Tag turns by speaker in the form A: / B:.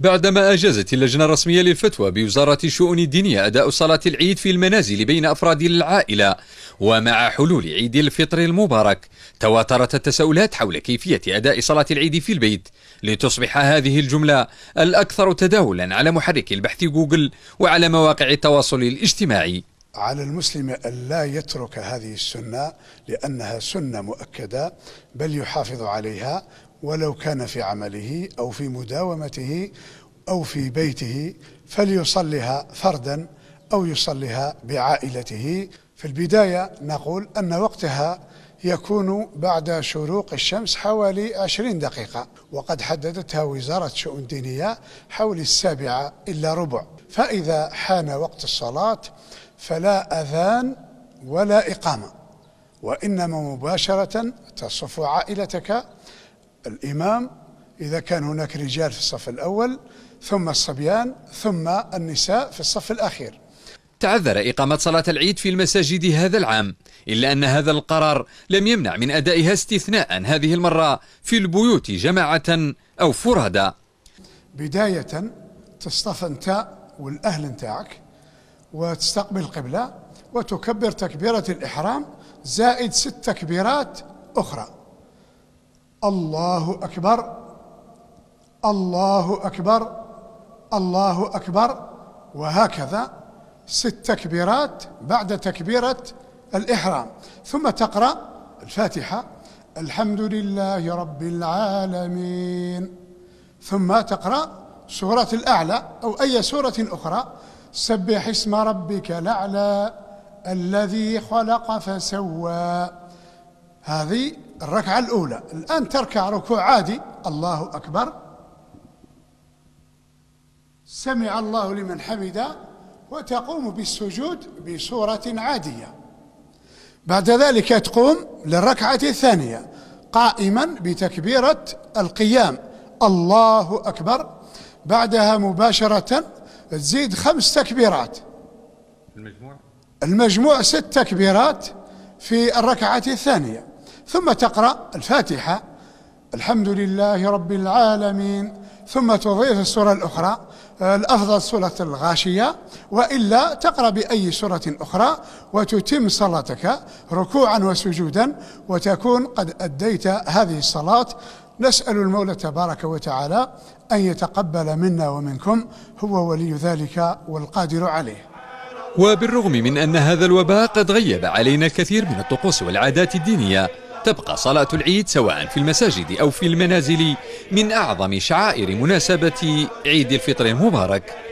A: بعدما أجازت اللجنة الرسمية للفتوى بوزارة الشؤون الدينية أداء صلاة العيد في المنازل بين أفراد العائلة ومع حلول عيد الفطر المبارك تواترت التساؤلات حول كيفية أداء صلاة العيد في البيت لتصبح هذه الجملة الأكثر تداولا على محرك البحث جوجل وعلى مواقع التواصل الاجتماعي
B: على المسلم ألا يترك هذه السنة لأنها سنة مؤكدة بل يحافظ عليها ولو كان في عمله أو في مداومته أو في بيته فليصلها فردا أو يصليها بعائلته في البداية نقول أن وقتها يكون بعد شروق الشمس حوالي 20 دقيقة وقد حددتها وزارة شؤون دينية حول السابعة إلا ربع فإذا حان وقت الصلاة فلا أذان ولا إقامة وإنما مباشرة تصف عائلتك الإمام إذا كان هناك رجال في الصف الأول ثم الصبيان ثم النساء في الصف الأخير
A: تعذر إقامة صلاة العيد في المساجد هذا العام إلا أن هذا القرار لم يمنع من أدائها استثناء هذه المرة في البيوت جماعة أو فردا
B: بداية تصطف أنت والأهل نتاعك وتستقبل القبلة وتكبر تكبيرة الإحرام زائد ست تكبيرات أخرى الله أكبر الله أكبر الله أكبر وهكذا ست تكبيرات بعد تكبيرة الإحرام ثم تقرأ الفاتحة الحمد لله رب العالمين ثم تقرأ سورة الأعلى أو أي سورة أخرى سبح اسم ربك الأعلى الذي خلق فسوى هذه الركعة الأولى الآن تركع ركوع عادي الله أكبر سمع الله لمن حمده وتقوم بالسجود بصورة عادية بعد ذلك تقوم للركعة الثانية قائما بتكبيرة القيام الله أكبر بعدها مباشرة تزيد خمس تكبيرات المجموع المجموع ست تكبيرات في الركعة الثانية ثم تقرأ الفاتحة الحمد لله رب العالمين ثم تضيف السورة الأخرى الأفضل سورة الغاشية وإلا تقرأ بأي سورة أخرى وتتم صلاتك ركوعا وسجودا وتكون قد أديت هذه الصلاة نسأل المولى تبارك وتعالى أن يتقبل منا ومنكم هو ولي ذلك والقادر عليه وبالرغم
A: من أن هذا الوباء قد غيب علينا الكثير من الطقوس والعادات الدينية تبقى صلاة العيد سواء في المساجد أو في المنازل من أعظم شعائر مناسبة عيد الفطر المبارك